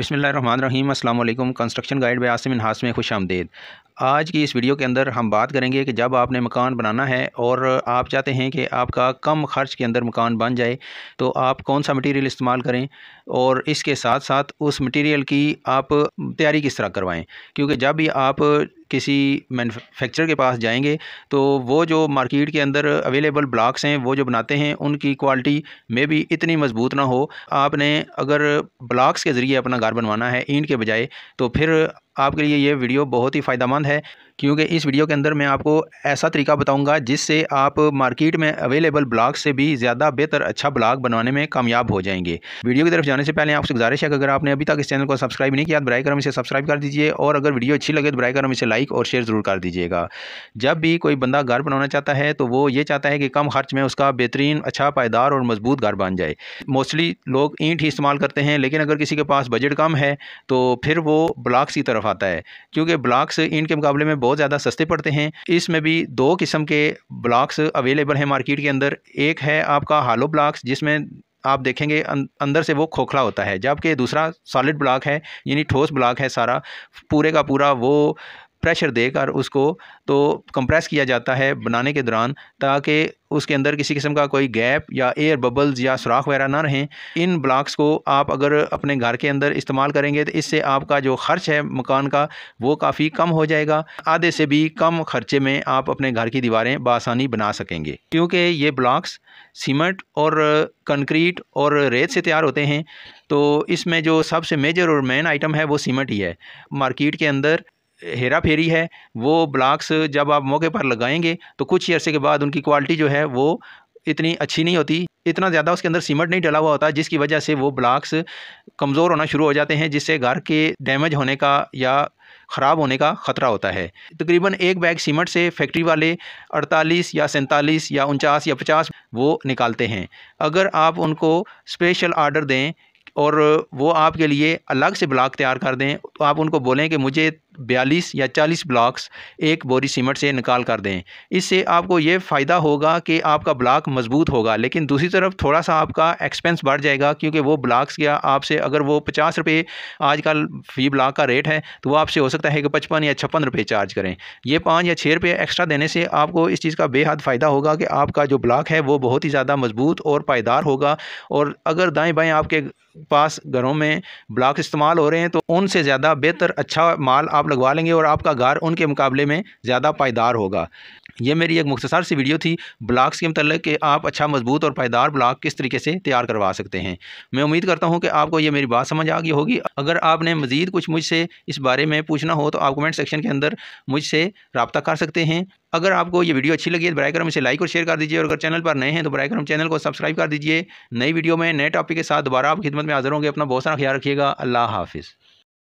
अस्सलाम वालेकुम construction guide by Asim इनहास में खुश आमदेद आज की इस वीडियो के अंदर हम बात करेंगे कि जब आपने मकान बनाना है और आप चाहते हैं कि आपका कम खर्च के अंदर मकान बन जाए तो आप कौन सा मटेरियल इस्तेमाल करें और इसके साथ साथ उस मटेरियल की आप तैयारी किस तरह करवाएं क्योंकि जब भी आप किसी मैनुफेक्चर के पास जाएंगे तो वो जो मार्केट के अंदर अवेलेबल ब्लॉक्स हैं वो जो बनाते हैं उनकी क्वालिटी में भी इतनी मज़बूत ना हो आपने अगर ब्लॉक्स के ज़रिए अपना घर बनवाना है ईंट के बजाय तो फिर आपके लिए ये वीडियो बहुत ही फ़ायदामंद है क्योंकि इस वीडियो के अंदर मैं आपको ऐसा तरीका बताऊंगा जिससे आप मार्केट में अवेलेबल ब्लॉग से भी ज़्यादा बेहतर अच्छा ब्लॉग बनाने में कामयाब हो जाएंगे वीडियो की तरफ जाने से पहले आपसे गुजारिश है कि अगर आपने अभी तक इस चैनल को सब्सक्राइब नहीं किया तो करम इसे सब्सक्राइब कर दीजिए और अगर वीडियो अच्छी लगे तो करम इसे लाइक और शेयर ज़रूर कर दीजिएगा जब भी कोई बंदा घर बनाना चाहता है तो वो ये चाहता है कि कम खर्च में उसका बेहतरीन अच्छा पायदार और मजबूत घर बन जाए मोस्टली लोग ईंट ही इस्तेमाल करते हैं लेकिन अगर किसी के पास बजट कम है तो फिर वो ब्लॉक्स की तरफ तरफ आता है क्योंकि ब्लॉक्स इनके के मुकाबले में बहुत ज़्यादा सस्ते पड़ते हैं इसमें भी दो किस्म के ब्लॉक्स अवेलेबल हैं मार्केट के अंदर एक है आपका हालो ब्लॉक्स जिसमें आप देखेंगे अं-, अंदर से वो खोखला होता है जबकि दूसरा सॉलिड ब्लॉक है यानी ठोस ब्लॉक है सारा पूरे का पूरा वो प्रेशर देकर उसको तो कंप्रेस किया जाता है बनाने के दौरान ताकि उसके अंदर किसी किस्म का कोई गैप या एयर बबल्स या सुराख वगैरह ना रहें इन ब्लॉक्स को आप अगर अपने घर के अंदर इस्तेमाल करेंगे तो इससे आपका जो खर्च है मकान का वो काफ़ी कम हो जाएगा आधे से भी कम खर्चे में आप अपने घर की दीवारें बासानी बना सकेंगे क्योंकि ये ब्लॉक्स सीमेंट और कंक्रीट और रेत से तैयार होते हैं तो इसमें जो सबसे मेजर और मेन आइटम है वो सीमेंट ही है मार्केट के अंदर हेरा फेरी है वो ब्लॉक्स जब आप मौके पर लगाएंगे तो कुछ ही अर्से के बाद उनकी क्वालिटी जो है वो इतनी अच्छी नहीं होती इतना ज़्यादा उसके अंदर सीमेंट नहीं डला हुआ होता जिसकी वजह से वो ब्लॉक्स कमज़ोर होना शुरू हो जाते हैं जिससे घर के डैमेज होने का या ख़राब होने का ख़तरा होता है तकरीबन एक बैग सीमेंट से फैक्ट्री वाले 48 या सैंतालीस या उनचास या 50 वो निकालते हैं अगर आप उनको स्पेशल आर्डर दें और वो आपके लिए अलग से ब्लॉक तैयार कर दें तो आप उनको बोलें कि मुझे बयालीस या चालीस ब्लॉक्स एक बोरी सीमेंट से निकाल कर दें इससे आपको ये फ़ायदा होगा कि आपका ब्लॉक मजबूत होगा लेकिन दूसरी तरफ थोड़ा सा आपका एक्सपेंस बढ़ जाएगा क्योंकि वो ब्लॉक्स या आपसे अगर वो पचास रुपये आजकल फी ब्लॉक का रेट है तो वो आपसे हो सकता है कि पचपन या छप्पन रुपये चार्ज करें ये पाँच या छः रुपये एक्स्ट्रा देने से आपको इस चीज़ का बेहद फ़ायदा होगा कि आपका जो ब्लॉक है वो बहुत ही ज़्यादा मजबूत और पायदार होगा और अगर दाएँ बाएँ आपके पास घरों में ब्लॉक इस्तेमाल हो रहे हैं तो उनसे ज़्यादा ज़्यादा बेहतर अच्छा माल आप लगवा लेंगे और आपका घर उनके मुकाबले में ज़्यादा पायदार होगा ये मेरी एक मुख्तसर सी वीडियो थी ब्लॉक्स के मतलब कि आप अच्छा मजबूत और पायदार ब्लॉक किस तरीके से तैयार करवा सकते हैं मैं उम्मीद करता हूँ कि आपको ये मेरी बात समझ आ गई होगी अगर आपने मज़ीद कुछ मुझसे इस बारे में पूछना हो तो आप कमेंट सेक्शन के अंदर मुझसे रबता कर सकते हैं अगर आपको ये वीडियो अच्छी लगी है तो बर करम इसे लाइक और शेयर कर दीजिए और अगर चैनल पर नए हैं तो बर करम चैनल को सब्सक्राइब कर दीजिए नई वीडियो में नए टॉपिक के साथ दोबारा आप खिदमत में हाजिर होंगे अपना बहुत सारा ख्याल रखिएगा अल्लाह हाफिज़